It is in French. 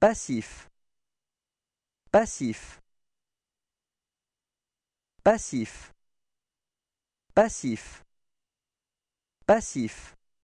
Passif Passif Passif Passif Passif